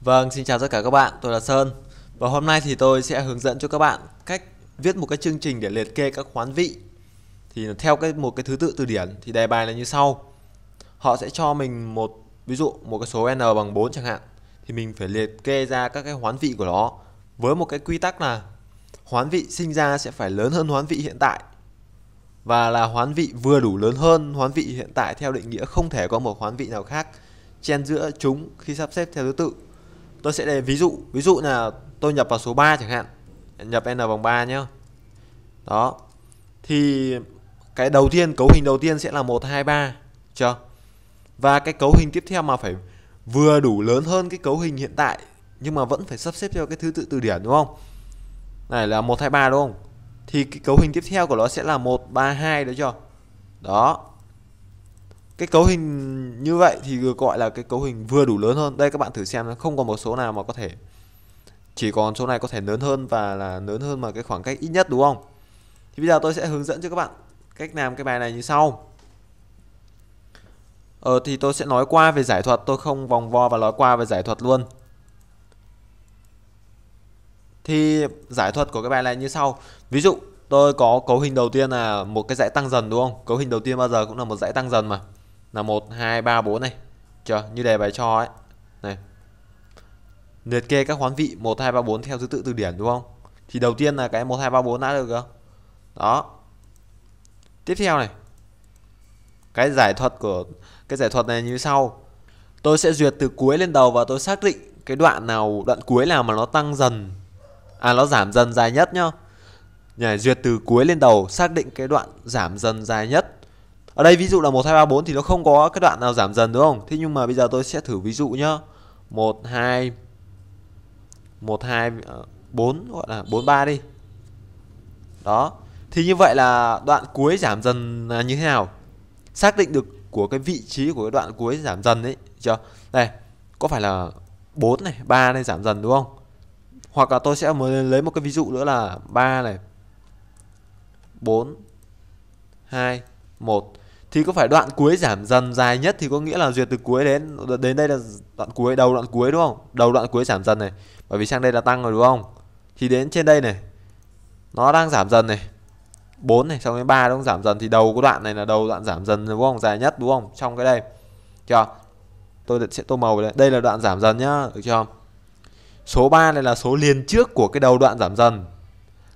Vâng, xin chào tất cả các bạn, tôi là Sơn Và hôm nay thì tôi sẽ hướng dẫn cho các bạn cách viết một cái chương trình để liệt kê các khoán vị Thì theo cái một cái thứ tự từ điển thì đề bài là như sau Họ sẽ cho mình một, ví dụ một cái số n bằng 4 chẳng hạn Thì mình phải liệt kê ra các cái hoán vị của nó Với một cái quy tắc là hoán vị sinh ra sẽ phải lớn hơn hoán vị hiện tại và là hoán vị vừa đủ lớn hơn hoán vị hiện tại theo định nghĩa không thể có một hoán vị nào khác chen giữa chúng khi sắp xếp theo thứ tự tôi sẽ để ví dụ ví dụ là tôi nhập vào số 3 chẳng hạn nhập n vòng 3 nhá đó thì cái đầu tiên cấu hình đầu tiên sẽ là 1 2 3 chưa và cái cấu hình tiếp theo mà phải vừa đủ lớn hơn cái cấu hình hiện tại nhưng mà vẫn phải sắp xếp theo cái thứ tự từ điển đúng không này là 1 2 3 đúng không thì cái cấu hình tiếp theo của nó sẽ là 1 3 2 đấy chưa đó cái cấu hình như vậy thì được gọi là cái cấu hình vừa đủ lớn hơn đây các bạn thử xem không có một số nào mà có thể chỉ còn số này có thể lớn hơn và là lớn hơn mà cái khoảng cách ít nhất đúng không thì bây giờ tôi sẽ hướng dẫn cho các bạn cách làm cái bài này như sau ờ thì tôi sẽ nói qua về giải thuật tôi không vòng vo và nói qua về giải thuật luôn thì giải thuật của cái bài này như sau ví dụ tôi có cấu hình đầu tiên là một cái dãy tăng dần đúng không cấu hình đầu tiên bao giờ cũng là một dãy tăng dần mà là 1 2 3 4 này. Chờ như đề bài cho ấy. Này. Liệt kê các hoán vị 1 2 3 4 theo thứ tự từ điển đúng không? Thì đầu tiên là cái 1 2 3 4 đã được không? Đó. Tiếp theo này. Cái giải thuật của cái giải thuật này như sau. Tôi sẽ duyệt từ cuối lên đầu và tôi xác định cái đoạn nào đoạn cuối nào mà nó tăng dần à nó giảm dần dài nhất nhá. Nhảy duyệt từ cuối lên đầu xác định cái đoạn giảm dần dài nhất ở đây ví dụ là 1 2 3 4 thì nó không có cái đoạn nào giảm dần đúng không? Thế nhưng mà bây giờ tôi sẽ thử ví dụ nhá. 1 2 1 2 4 gọi là 4 3 đi. Đó. Thì như vậy là đoạn cuối giảm dần như thế nào? Xác định được của cái vị trí của cái đoạn cuối giảm dần ấy, chưa? Đây, có phải là 4 này, 3 này giảm dần đúng không? Hoặc là tôi sẽ mới lấy một cái ví dụ nữa là 3 này 4 2 1 thì có phải đoạn cuối giảm dần dài nhất thì có nghĩa là duyệt từ cuối đến đến đây là đoạn cuối đầu đoạn cuối đúng không đầu đoạn cuối giảm dần này bởi vì sang đây là tăng rồi đúng không thì đến trên đây này nó đang giảm dần này 4 này xong cái 3 đúng không giảm dần thì đầu của đoạn này là đầu đoạn giảm dần đúng không dài nhất đúng không trong cái đây cho tôi sẽ tô màu đây đây là đoạn giảm dần nhá được chưa số 3 này là số liền trước của cái đầu đoạn giảm dần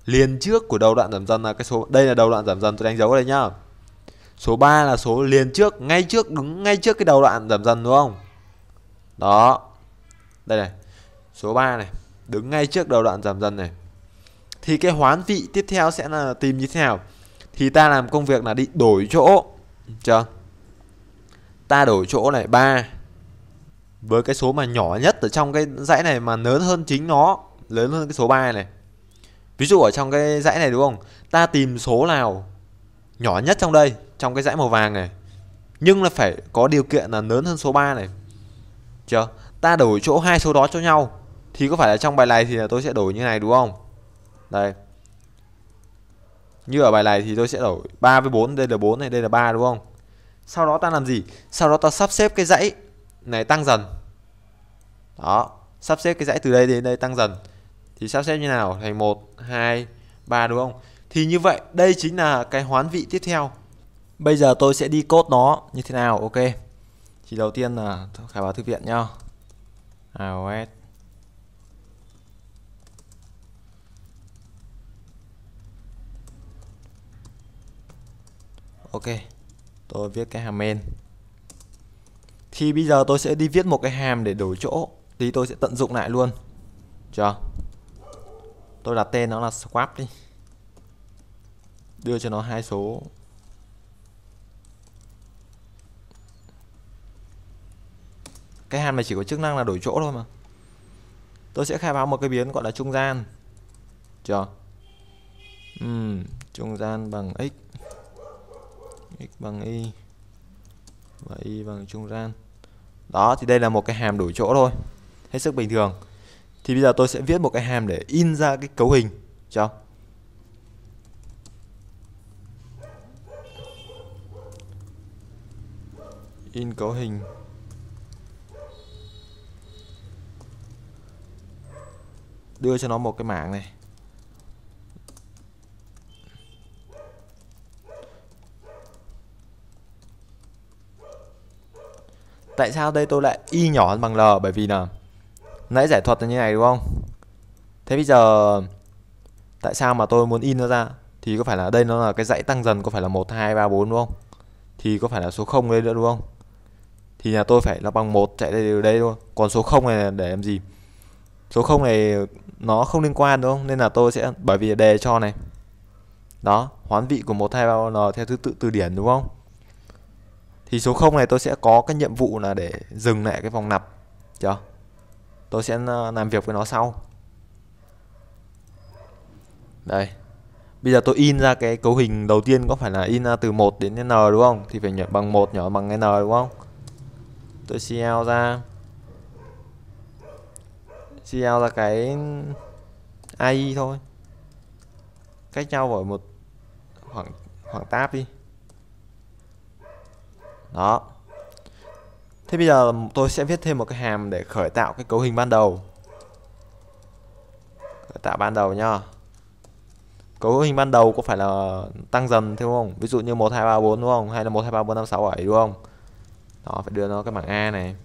liền trước của đầu đoạn giảm dần là cái số đây là đầu đoạn giảm dần tôi đánh dấu ở đây nhá Số 3 là số liền trước, ngay trước, đứng ngay trước cái đầu đoạn giảm dần đúng không? Đó. Đây này. Số 3 này, đứng ngay trước đầu đoạn giảm dần này. Thì cái hoán vị tiếp theo sẽ là tìm như thế nào? Thì ta làm công việc là đi đổi chỗ. Chưa? Ta đổi chỗ này 3 với cái số mà nhỏ nhất ở trong cái dãy này mà lớn hơn chính nó, lớn hơn cái số 3 này. Ví dụ ở trong cái dãy này đúng không? Ta tìm số nào nhỏ nhất trong đây trong cái dãy màu vàng này nhưng là phải có điều kiện là lớn hơn số 3 này chưa ta đổi chỗ hai số đó cho nhau thì có phải là trong bài này thì là tôi sẽ đổi như này đúng không đây như ở bài này thì tôi sẽ đổi 3 với 4 đây là 4 này đây là 3 đúng không sau đó ta làm gì sau đó ta sắp xếp cái dãy này tăng dần đó sắp xếp cái dãy từ đây đến đây tăng dần thì sắp xếp như nào thành 1 2 3 đúng không thì như vậy đây chính là cái hoán vị tiếp theo Bây giờ tôi sẽ đi code nó như thế nào ok Thì đầu tiên là khai báo thư viện nhá iOS Ok Tôi viết cái hàm main Thì bây giờ tôi sẽ đi viết một cái hàm để đổi chỗ thì tôi sẽ tận dụng lại luôn Chưa Tôi đặt tên nó là swap đi Đưa cho nó hai số cái hàn này chỉ có chức năng là đổi chỗ thôi mà tôi sẽ khai báo một cái biến gọi là trung gian chưa uhm, trung gian bằng x x bằng y và y bằng trung gian đó thì đây là một cái hàm đổi chỗ thôi hết sức bình thường thì bây giờ tôi sẽ viết một cái hàm để in ra cái cấu hình cho in cấu hình đưa cho nó một cái mạng này tại sao đây tôi lại y nhỏ hơn bằng l bởi vì là nãy giải thuật là như này đúng không thế bây giờ tại sao mà tôi muốn in nó ra thì có phải là đây nó là cái dãy tăng dần có phải là một hai ba bốn đúng không thì có phải là số 0 đây nữa đúng không thì nhà tôi phải là bằng một chạy đây đây luôn còn số 0 này để làm gì số 0 này nó không liên quan đúng không nên là tôi sẽ bởi vì đề cho này đó hoán vị của một hai ba n theo thứ tự từ điển đúng không thì số 0 này tôi sẽ có cái nhiệm vụ là để dừng lại cái vòng lặp chưa tôi sẽ ờ, làm việc với nó sau đây bây giờ tôi in ra cái cấu hình đầu tiên có phải là in ra từ 1 đến n đúng không thì phải nhỏ bằng 1 nhỏ bằng n đúng không tôi CL ra chia là cái AI thôi cách nhau bởi một khoảng khoảng tab đi đó thế bây giờ tôi sẽ viết thêm một cái hàm để khởi tạo cái cấu hình ban đầu khởi tạo ban đầu nha. cấu hình ban đầu có phải là tăng dần thế không ví dụ như một hai ba bốn đúng không hay là một hai ba bốn năm sáu bảy đúng không đó phải đưa nó cái bảng A này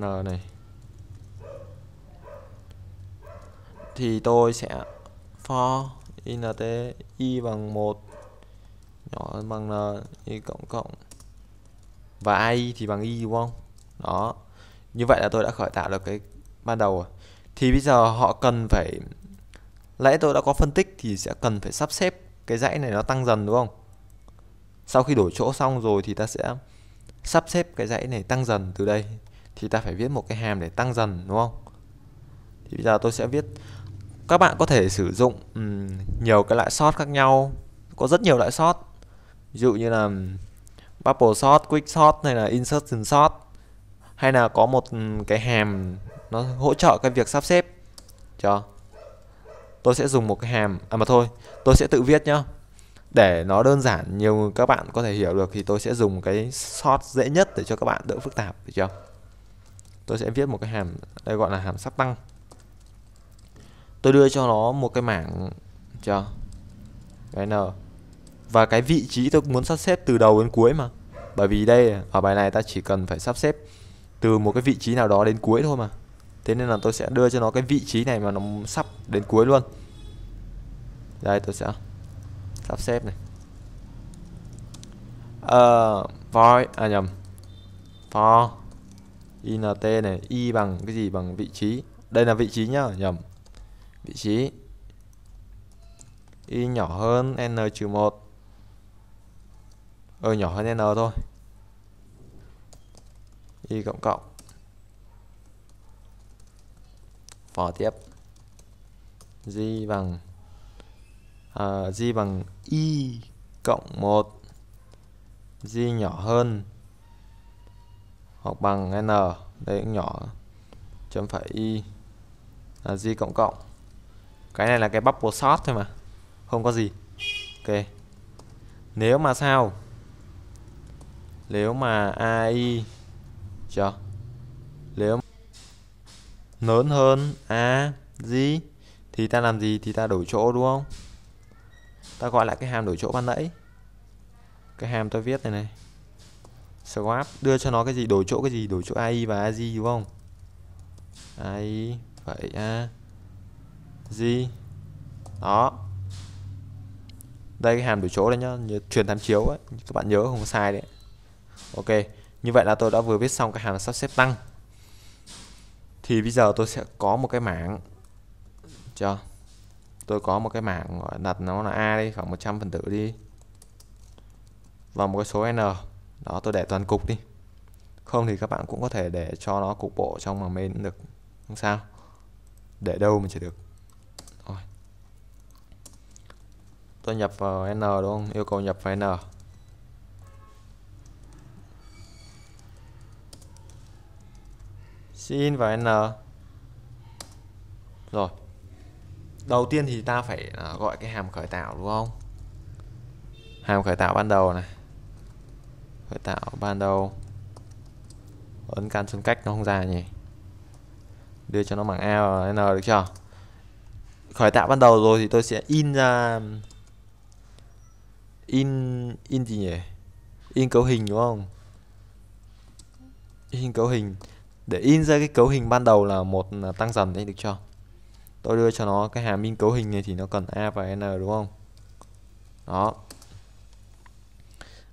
n này thì tôi sẽ for int y bằng 1 nhỏ hơn bằng n y cộng cộng và i thì bằng y đúng không đó như vậy là tôi đã khởi tạo được cái ban đầu rồi thì bây giờ họ cần phải lẽ tôi đã có phân tích thì sẽ cần phải sắp xếp cái dãy này nó tăng dần đúng không sau khi đổi chỗ xong rồi thì ta sẽ sắp xếp cái dãy này tăng dần từ đây thì ta phải viết một cái hàm để tăng dần đúng không thì bây giờ tôi sẽ viết các bạn có thể sử dụng um, nhiều cái loại sort khác nhau có rất nhiều loại sort ví dụ như là bubble sort quick sort hay là insertion sort hay là có một cái hàm nó hỗ trợ cái việc sắp xếp cho tôi sẽ dùng một cái hàm à mà thôi tôi sẽ tự viết nhá để nó đơn giản nhiều các bạn có thể hiểu được thì tôi sẽ dùng cái sort dễ nhất để cho các bạn đỡ phức tạp được chưa tôi sẽ viết một cái hàm đây gọi là hàm sắp tăng tôi đưa cho nó một cái mảng chờ cái n và cái vị trí tôi muốn sắp xếp từ đầu đến cuối mà bởi vì đây ở bài này ta chỉ cần phải sắp xếp từ một cái vị trí nào đó đến cuối thôi mà thế nên là tôi sẽ đưa cho nó cái vị trí này mà nó sắp đến cuối luôn đây tôi sẽ sắp xếp này ờ uh, voi à nhầm for int này y bằng cái gì bằng vị trí đây là vị trí nhá nhầm vị trí y nhỏ hơn n trừ một ờ nhỏ hơn n thôi y cộng cộng for tiếp g bằng à, g bằng y cộng 1 g nhỏ hơn hoặc bằng n đây cũng nhỏ chấm phải y là g cộng cộng cái này là cái bubble sort thôi mà không có gì ok nếu mà sao nếu mà ai chưa nếu lớn hơn a gì thì ta làm gì thì ta đổi chỗ đúng không ta gọi lại cái hàm đổi chỗ ban nãy cái hàm tôi viết này này swap đưa cho nó cái gì đổi chỗ cái gì đổi chỗ ai và ag đúng không ai vậy a gì đó đây cái hàm đổi chỗ đấy nhá như truyền tham chiếu ấy. các bạn nhớ không sai đấy ok như vậy là tôi đã vừa viết xong cái hàm sắp xếp tăng thì bây giờ tôi sẽ có một cái mảng cho tôi có một cái mảng đặt nó là a đi khoảng 100 phần tử đi và một cái số n đó tôi để toàn cục đi không thì các bạn cũng có thể để cho nó cục bộ trong mà main được không sao để đâu mà chỉ được rồi. tôi nhập vào n đúng không yêu cầu nhập vào n xin vào n rồi đầu tiên thì ta phải à, gọi cái hàm khởi tạo đúng không hàm khởi tạo ban đầu này khởi tạo ban đầu ấn can xuống cách nó không ra nhỉ đưa cho nó bằng A và N được chưa khởi tạo ban đầu rồi thì tôi sẽ in ra in in gì nhỉ in cấu hình đúng không in cấu hình để in ra cái cấu hình ban đầu là một là tăng dần đấy được chưa tôi đưa cho nó cái hàm in cấu hình này thì nó cần a và n đúng không đó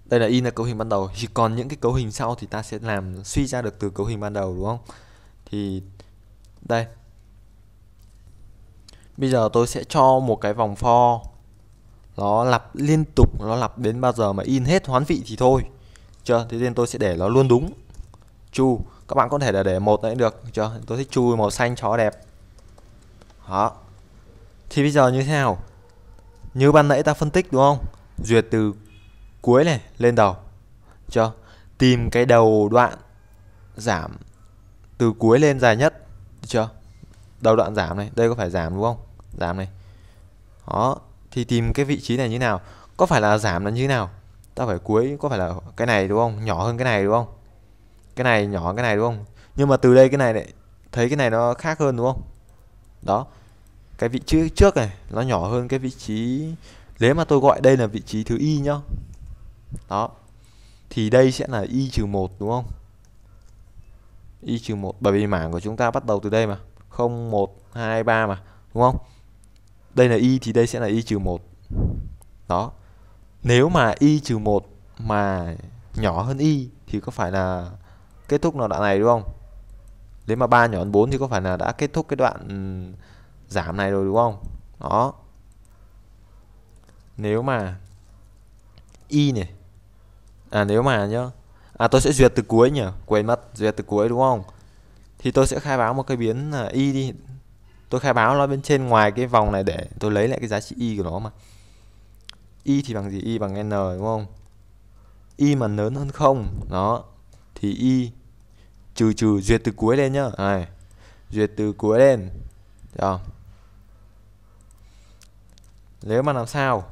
đây là in là cấu hình ban đầu chỉ còn những cái cấu hình sau thì ta sẽ làm suy ra được từ cấu hình ban đầu đúng không thì đây bây giờ tôi sẽ cho một cái vòng for nó lặp liên tục nó lặp đến bao giờ mà in hết hoán vị thì thôi chưa thế nên tôi sẽ để nó luôn đúng chu các bạn có thể là để một đấy được chưa tôi thích chu màu xanh chó đẹp đó thì bây giờ như thế nào như ban nãy ta phân tích đúng không duyệt từ cuối này lên đầu cho tìm cái đầu đoạn giảm từ cuối lên dài nhất chưa đầu đoạn giảm này đây có phải giảm đúng không giảm này đó thì tìm cái vị trí này như nào có phải là giảm là như nào ta phải cuối có phải là cái này đúng không nhỏ hơn cái này đúng không cái này nhỏ cái này đúng không nhưng mà từ đây cái này lại thấy cái này nó khác hơn đúng không đó cái vị trí trước này nó nhỏ hơn cái vị trí nếu mà tôi gọi đây là vị trí thứ y nhá đó thì đây sẽ là y trừ một đúng không y trừ một bởi vì mảng của chúng ta bắt đầu từ đây mà không một hai ba mà đúng không đây là y thì đây sẽ là y trừ một đó nếu mà y trừ một mà nhỏ hơn y thì có phải là kết thúc là đoạn này đúng không nếu mà 3 nhỏ hơn 4 thì có phải là đã kết thúc cái đoạn giảm này rồi đúng không đó nếu mà y này à nếu mà nhá à tôi sẽ duyệt từ cuối nhỉ quên mất duyệt từ cuối đúng không thì tôi sẽ khai báo một cái biến là y đi tôi khai báo nó bên trên ngoài cái vòng này để tôi lấy lại cái giá trị y của nó mà y thì bằng gì y bằng n đúng không y mà lớn hơn không đó thì y trừ trừ duyệt từ cuối lên nhá này duyệt từ cuối lên đó. nếu mà làm sao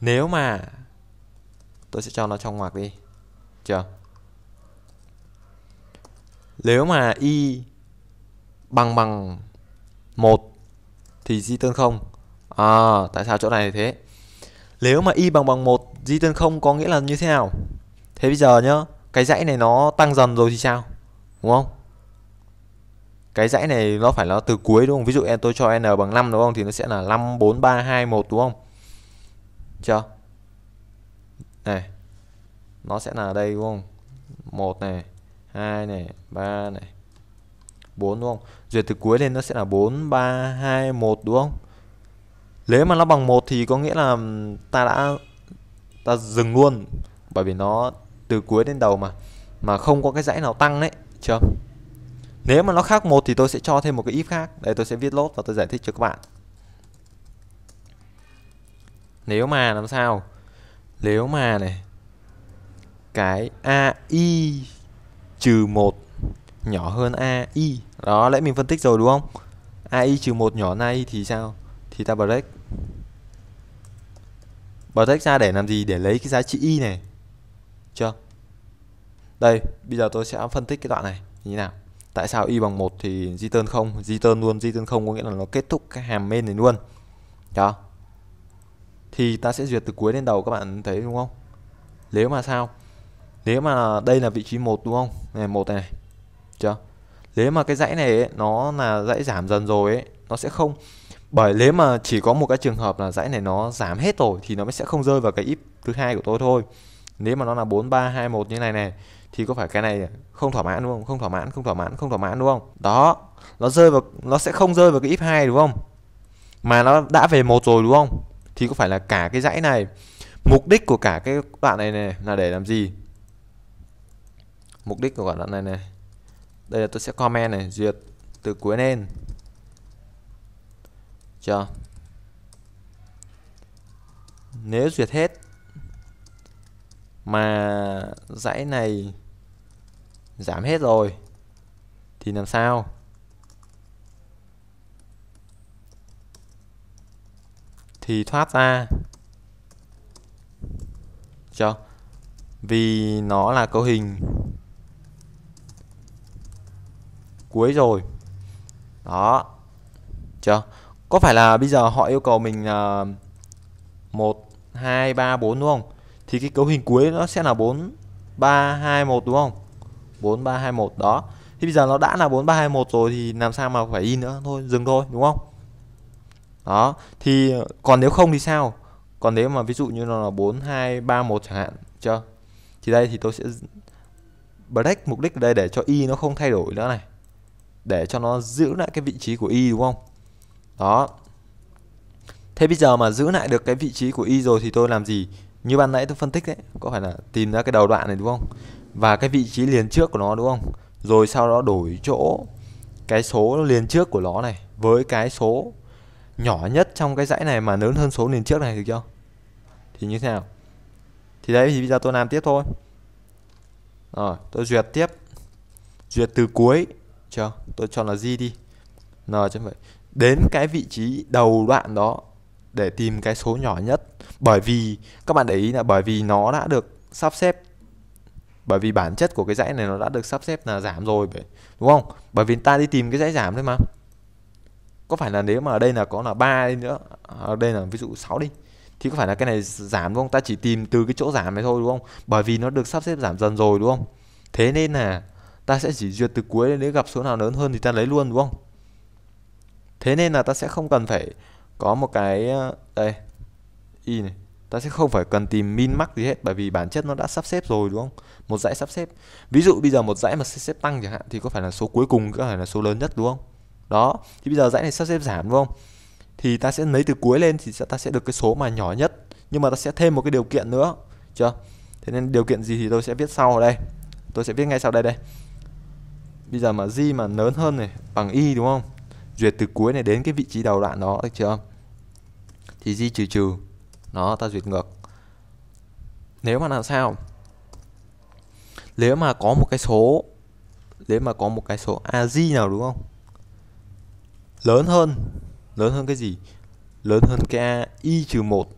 nếu mà tôi sẽ cho nó trong ngoặc đi chưa nếu mà y bằng bằng một thì di tân không à tại sao chỗ này thế nếu mà y bằng bằng một di tân không có nghĩa là như thế nào thế bây giờ nhá cái dãy này nó tăng dần rồi thì sao đúng không cái dãy này nó phải là từ cuối đúng không ví dụ em tôi cho n bằng 5 đúng không thì nó sẽ là 5 4 3 2 1 đúng không chưa này nó sẽ là đây đúng không một này hai này ba này 4 đúng không? Duyệt từ cuối lên nó sẽ là 4, 3, 2, 1 đúng không? Nếu mà nó bằng 1 thì có nghĩa là ta đã ta dừng luôn bởi vì nó từ cuối đến đầu mà mà không có cái dãy nào tăng đấy, chưa? Nếu mà nó khác một thì tôi sẽ cho thêm một cái if khác. Đây tôi sẽ viết lốt và tôi giải thích cho các bạn. Nếu mà làm sao? nếu mà này cái AI trừ 1 nhỏ hơn AI đó lẽ mình phân tích rồi đúng không AI trừ 1 nhỏ này thì sao thì ta break break ra để làm gì để lấy cái giá trị Y này chưa đây bây giờ tôi sẽ phân tích cái đoạn này như thế nào tại sao Y bằng 1 thì return không return luôn return không có nghĩa là nó kết thúc cái hàm main này luôn đó thì ta sẽ duyệt từ cuối lên đầu các bạn thấy đúng không nếu mà sao nếu mà đây là vị trí một đúng không này một này chưa nếu mà cái dãy này ấy, nó là dãy giảm dần rồi ấy nó sẽ không bởi nếu mà chỉ có một cái trường hợp là dãy này nó giảm hết rồi thì nó mới sẽ không rơi vào cái if thứ hai của tôi thôi nếu mà nó là 4 3 2 1 như này này thì có phải cái này không thỏa mãn đúng không? Không thỏa mãn, không thỏa mãn, không thỏa mãn đúng không? Đó, nó rơi vào nó sẽ không rơi vào cái if hai đúng không? Mà nó đã về một rồi đúng không? thì có phải là cả cái dãy này mục đích của cả cái đoạn này này là để làm gì mục đích của đoạn này này đây là tôi sẽ comment này duyệt từ cuối lên chưa nếu duyệt hết mà dãy này giảm hết rồi thì làm sao thì thoát ra cho vì nó là cấu hình cuối rồi đó chưa có phải là bây giờ họ yêu cầu mình à, một hai ba bốn đúng không thì cái cấu hình cuối nó sẽ là bốn ba hai một đúng không bốn ba hai một đó thì bây giờ nó đã là bốn ba hai một rồi thì làm sao mà phải in nữa thôi dừng thôi đúng không đó thì ờ, còn nếu không thì sao còn nếu mà ví dụ như nó là 4 2 3 1 chẳng hạn chưa thì đây thì tôi sẽ break mục đích ở đây để cho y nó không thay đổi nữa này để cho nó giữ lại cái vị trí của y đúng không đó thế bây giờ mà giữ lại được cái vị trí của y rồi thì tôi làm gì như ban nãy tôi phân tích đấy có phải là tìm ra cái đầu đoạn này đúng không và cái vị trí liền trước của nó đúng không rồi sau đó đổi chỗ cái số liền trước của nó này với cái số nhỏ nhất trong cái dãy này mà lớn hơn số liền trước này được chưa thì như thế nào thì đấy thì bây giờ tôi làm tiếp thôi rồi tôi duyệt tiếp duyệt từ cuối chưa tôi chọn là gì đi n chứ vậy đến cái vị trí đầu đoạn đó để tìm cái số nhỏ nhất bởi vì các bạn để ý là bởi vì nó đã được sắp xếp bởi vì bản chất của cái dãy này nó đã được sắp xếp là giảm rồi đúng không bởi vì ta đi tìm cái dãy giảm thôi mà có phải là nếu mà ở đây là có là ba đi nữa ở đây là ví dụ 6 đi thì có phải là cái này giảm đúng không ta chỉ tìm từ cái chỗ giảm này thôi đúng không bởi vì nó được sắp xếp giảm dần rồi đúng không thế nên là ta sẽ chỉ duyệt từ cuối nếu gặp số nào lớn hơn thì ta lấy luôn đúng không thế nên là ta sẽ không cần phải có một cái ờ, đây y này ta sẽ không phải cần tìm min max gì hết bởi vì bản chất nó đã sắp xếp rồi đúng không một dãy sắp xếp ví dụ bây giờ một dãy mà xếp tăng chẳng hạn thì có phải là số cuối cùng có phải là số lớn nhất đúng không đó thì bây giờ dãy này sắp xếp giảm đúng không thì ta sẽ lấy từ cuối lên thì ta sẽ được cái số mà nhỏ nhất nhưng mà ta sẽ thêm một cái điều kiện nữa chưa thế nên điều kiện gì thì tôi sẽ viết sau ở đây tôi sẽ viết ngay sau đây đây bây giờ mà di mà lớn hơn này bằng y đúng không duyệt từ cuối này đến cái vị trí đầu đoạn đó được chưa thì di trừ trừ nó ta duyệt ngược nếu mà làm sao nếu mà có một cái số nếu mà có một cái số a di nào đúng không lớn hơn lớn hơn cái gì lớn hơn cái a y trừ một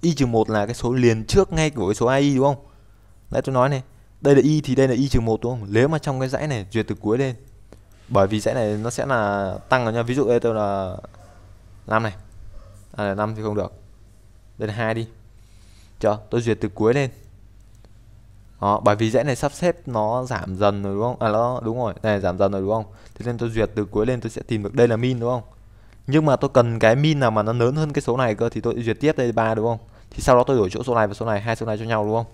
y trừ một là cái số liền trước ngay của cái số ai đúng không nãy tôi nói này đây là y thì đây là y trừ một đúng không nếu mà trong cái dãy này duyệt từ cuối lên bởi vì dãy này nó sẽ là tăng vào nha ví dụ đây tôi là năm này à, là năm thì không được đây là hai đi chờ tôi duyệt từ cuối lên đó, ờ, bởi vì dãy này sắp xếp nó giảm dần rồi đúng không? À nó đúng rồi, này giảm dần rồi đúng không? Thế nên tôi duyệt từ cuối lên tôi sẽ tìm được đây là min đúng không? Nhưng mà tôi cần cái min nào mà nó lớn hơn cái số này cơ thì tôi duyệt tiếp đây ba đúng không? Thì sau đó tôi đổi chỗ số này và số này, hai số này cho nhau đúng không?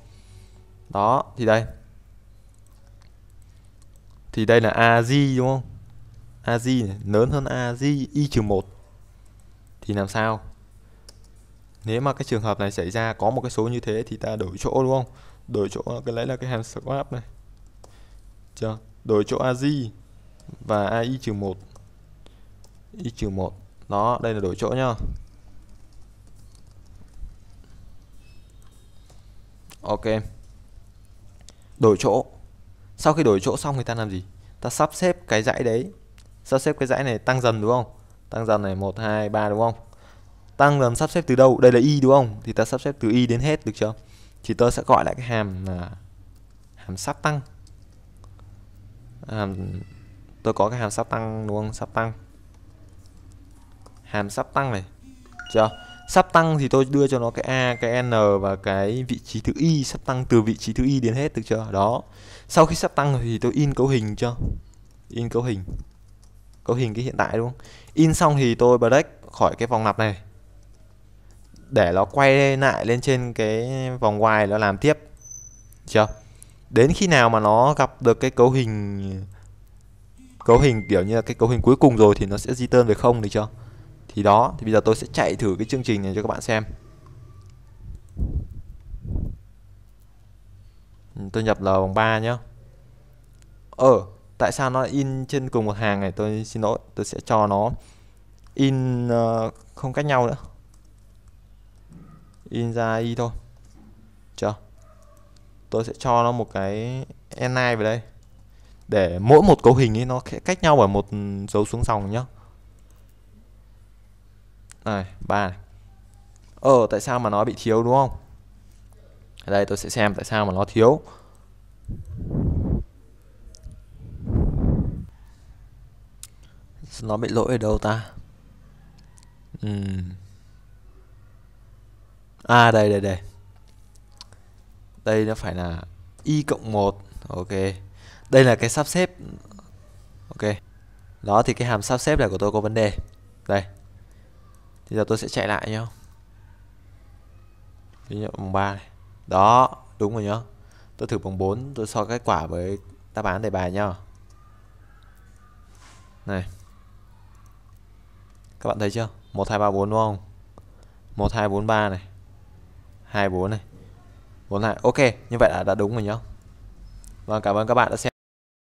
Đó, thì đây. Thì đây là az đúng không? az này, lớn hơn az y trừ 1. Thì làm sao? Nếu mà cái trường hợp này xảy ra có một cái số như thế thì ta đổi chỗ đúng không? đổi chỗ cái lấy là cái hàm swap này chưa đổi chỗ AZ và AI trừ 1 y trừ 1 đó đây là đổi chỗ nhá Ok đổi chỗ sau khi đổi chỗ xong người ta làm gì ta sắp xếp cái dãy đấy sắp xếp cái dãy này tăng dần đúng không tăng dần này 1 2 3 đúng không tăng dần sắp xếp từ đâu đây là y đúng không thì ta sắp xếp từ y đến hết được chưa thì tôi sẽ gọi lại cái hàm là hàm sắp tăng hàm tôi có cái hàm sắp tăng đúng không sắp tăng hàm sắp tăng này chưa sắp tăng thì tôi đưa cho nó cái a cái n và cái vị trí thứ y sắp tăng từ vị trí thứ y đến hết được chưa đó sau khi sắp tăng thì tôi in cấu hình cho in cấu hình cấu hình cái hiện tại đúng không in xong thì tôi break khỏi cái vòng lặp này để nó quay lại lên trên cái vòng ngoài nó làm tiếp chưa đến khi nào mà nó gặp được cái cấu hình cấu hình kiểu như là cái cấu hình cuối cùng rồi thì nó sẽ di tơn về không được chưa thì đó thì bây giờ tôi sẽ chạy thử cái chương trình này cho các bạn xem ừ, tôi nhập là vòng 3 nhá ờ tại sao nó in trên cùng một hàng này tôi xin lỗi tôi sẽ cho nó in uh, không cách nhau nữa in ra y thôi chưa tôi sẽ cho nó một cái n9 vào đây để mỗi một cấu hình ấy nó cách nhau bởi một dấu xuống dòng nhá này ba này ờ tại sao mà nó bị thiếu đúng không ở đây tôi sẽ xem tại sao mà nó thiếu nó bị lỗi ở đâu ta uhm à đây đây đây đây nó phải là y cộng 1 ok đây là cái sắp xếp ok đó thì cái hàm sắp xếp này của tôi có vấn đề đây thì giờ tôi sẽ chạy lại nhá ví dụ bằng 3 này đó đúng rồi nhá tôi thử bằng 4 tôi so kết quả với đáp án đề bài nhá này các bạn thấy chưa 1 2 3 4 đúng không 1 2 4 3 này 24 này 42 ok như vậy là đã đúng rồi nhá Vâng cảm ơn các bạn đã xem